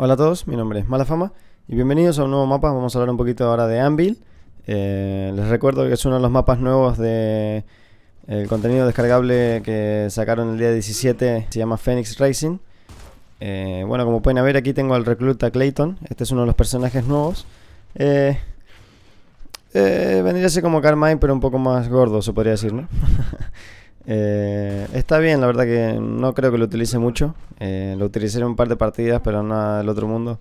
Hola a todos, mi nombre es Malafama y bienvenidos a un nuevo mapa. Vamos a hablar un poquito ahora de Anvil. Eh, les recuerdo que es uno de los mapas nuevos de el contenido descargable que sacaron el día 17. Se llama Phoenix Racing. Eh, bueno, como pueden ver aquí tengo al recluta Clayton. Este es uno de los personajes nuevos. Eh, eh vendría a ser como Carmine pero un poco más gordo, se podría decir, ¿no? Eh, está bien, la verdad que no creo que lo utilice mucho. Eh, lo utilicé en un par de partidas, pero nada del otro mundo.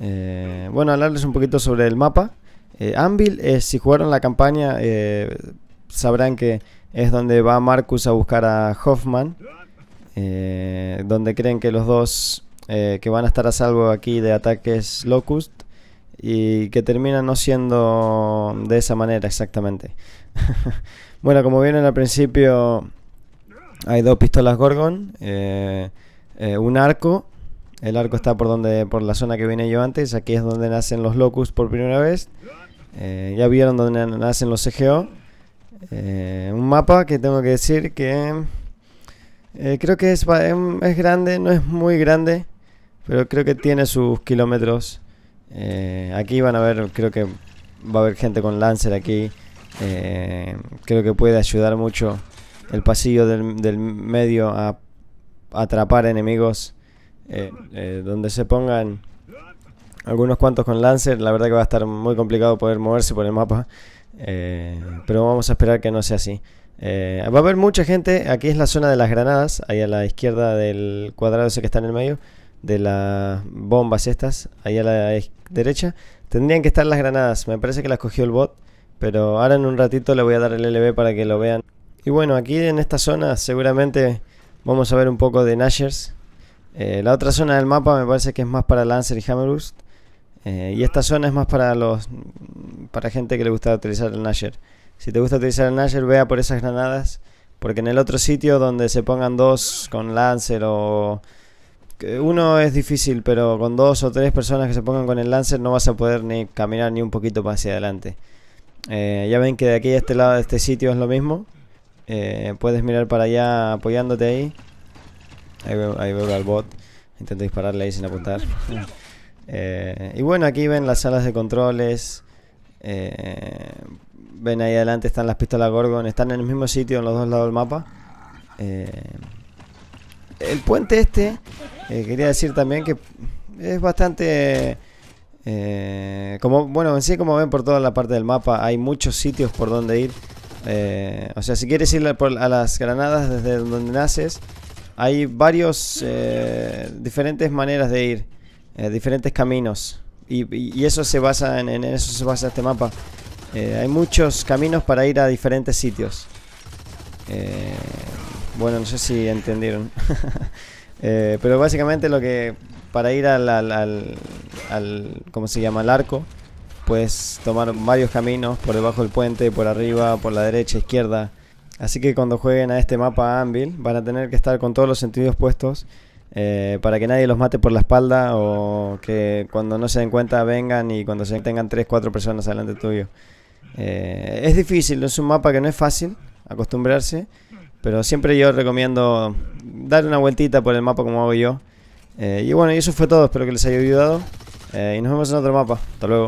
Eh, bueno, hablarles un poquito sobre el mapa. Anvil, si jugaron la campaña, sabrán que es donde va Marcus a buscar a Hoffman. donde creen que los dos que van a estar a salvo aquí de ataques Locust y que termina no siendo de esa manera exactamente. bueno, como vieron al principio, hay dos pistolas Gorgon, eh, eh, un arco. El arco está por donde, por la zona que vine yo antes. Aquí es donde nacen los locus por primera vez. Eh, ya vieron donde nacen los CGO. un mapa que tengo que decir que creo que es, em, es grande, no es muy grande, pero creo que tiene sus kilómetros. Eh, aquí van a ver, creo que va a haber gente con Lancer aquí. Eh, creo que puede ayudar mucho el pasillo del, medio a atrapar enemigos eh, donde se pongan algunos cuantos con Lancer. La verdad que va a estar muy complicado poder moverse por el mapa. pero vamos a esperar que no sea así. va a haber mucha gente. Aquí es la zona de las granadas. Ahí a la izquierda del cuadrado ese que está en el medio de las bombas estas, ahí a la derecha, tendrían que estar las granadas. Me parece que las cogió el bot, pero ahora en un ratito le voy a dar el LB para que lo vean. Y bueno, aquí en esta zona seguramente vamos a ver un poco de Nashers. Eh, la otra zona del mapa me parece que es más para Lancer y Hammerburst. Eh, y esta zona es más para los para gente que le gusta utilizar el Nasher. Si te gusta utilizar el Nasher, vea por esas granadas. Porque en el otro sitio donde se pongan dos con Lancer o uno es difícil, pero con dos o tres personas que se pongan con el Lancer no vas a poder ni caminar ni un poquito más hacia adelante. Eh, ya ven que de aquí a este lado de este sitio es lo mismo. Eh, puedes mirar para allá apoyándote ahí. Ahí veo, al bot. Intento dispararle ahí sin apuntar. Eh, y bueno, aquí ven las salas de controles. ven ahí adelante están las pistolas Gorgon. Están en el mismo sitio en los dos lados del mapa el puente este, eh, quería decir también que es bastante... Eh, como Bueno, en sí como ven por toda la parte del mapa hay muchos sitios por donde ir. Eh, o sea, si quieres ir a, las granadas desde donde naces, hay varios diferentes maneras de ir, diferentes caminos. Y, eso se basa en, eso se basa este mapa. hay muchos caminos para ir a diferentes sitios. Bueno, no sé si entendieron. Eh, pero básicamente lo que... Para ir al, al, al, se llama? Al arco. Puedes tomar varios caminos. Por debajo del puente, por arriba, por la derecha, izquierda. Así que cuando jueguen a este mapa Anvil van a tener que estar con todos los sentidos puestos eh, para que nadie los mate por la espalda o que cuando no se den cuenta vengan y cuando se tengan 3-4 personas delante tuyo. Eh, es difícil, es un mapa que no es fácil acostumbrarse, pero siempre yo recomiendo dar una vueltita por el mapa como hago yo. Eh, y bueno, y eso fue todo. Espero que les haya ayudado. Eh, y nos vemos en otro mapa. Hasta luego.